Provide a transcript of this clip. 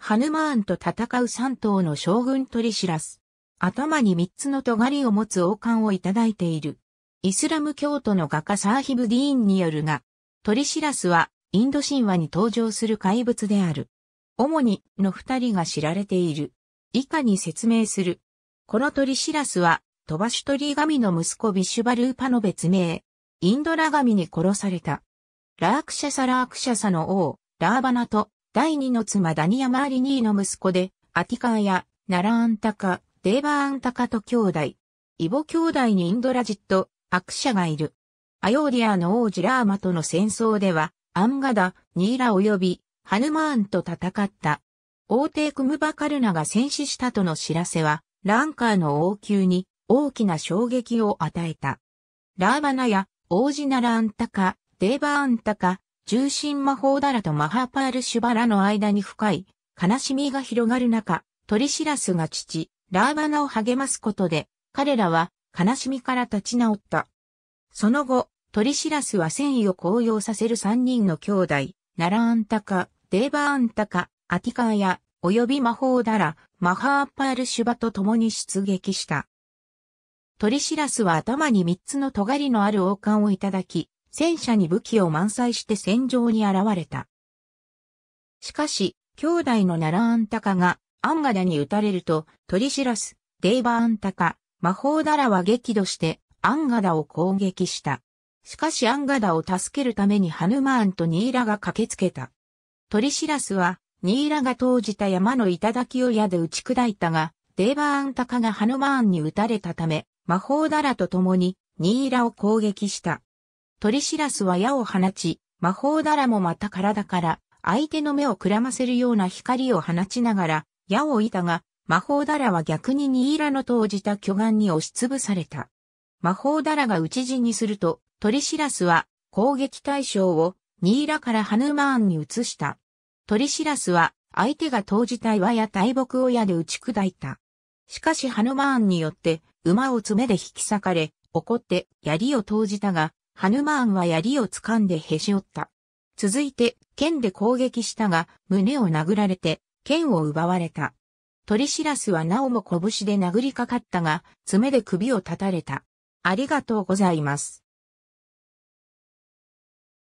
ハヌマーンと戦う三頭の将軍トリ知らス。頭に三つの尖りを持つ王冠をいただいている。イスラム教徒の画家サーヒブディーンによるが、トリシラスはインド神話に登場する怪物である。主にの二人が知られている。以下に説明する。このトリシラスは、飛ばし鳥神の息子ビシュバルーパの別名、インドラ神に殺された。ラークシャサラークシャサの王、ラーバナと第二の妻ダニア・マーリニーの息子で、アティカーやナラアンタカ、デーバーアンタカと兄弟。イボ兄弟にインドラジット、アクシャがいる。アヨーディアの王子ラーマとの戦争では、アンガダ、ニーラ及び、ハヌマーンと戦った。王帝クムバカルナが戦死したとの知らせは、ランカーの王宮に大きな衝撃を与えた。ラーマナや、王子ナラアンタカ、デーバーアンタカ、重心魔法だらとマハパールシュバラの間に深い悲しみが広がる中、トリシラスが父、ラーバナを励ますことで、彼らは悲しみから立ち直った。その後、トリシラスは戦意を高揚させる三人の兄弟、ナラアンタカ、デーバアンタカ、アティカーヤ、及び魔法だら、マハーパールシュバと共に出撃した。トリシラスは頭に三つの尖りのある王冠をいただき、戦車に武器を満載して戦場に現れた。しかし、兄弟のナラアンタカがアンガダに撃たれると、トリシラス、デイバーアンタカ、魔法ダラは激怒してアンガダを攻撃した。しかしアンガダを助けるためにハヌマーンとニーラが駆けつけた。トリシラスは、ニーラが投じた山の頂を矢で打ち砕いたが、デーバーアンタカがハヌマーンに撃たれたため、魔法ダラと共にニーラを攻撃した。鳥シラスは矢を放ち、魔法だらもまた体から、相手の目をくらませるような光を放ちながら、矢を射たが、魔法だらは逆にニーラの投じた巨岩に押しつぶされた。魔法だらが討ち死にすると、トリシラスは攻撃対象をニーラからハヌマーンに移した。トリシラスは相手が投じた岩や大木を矢で打ち砕いた。しかしハヌマーンによって馬を爪で引き裂かれ、怒って槍を投じたが、ハヌマーンは槍を掴んでへし折った。続いて、剣で攻撃したが、胸を殴られて、剣を奪われた。トリシラスはなおも拳で殴りかかったが、爪で首を立たれた。ありがとうございます。